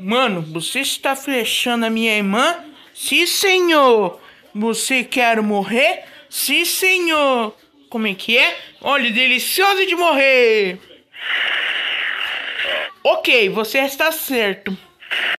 Mano, você está flechando a minha irmã? Sim, senhor. Você quer morrer? Sim, senhor. Como é que é? Olha, delicioso de morrer. Ok, você está certo.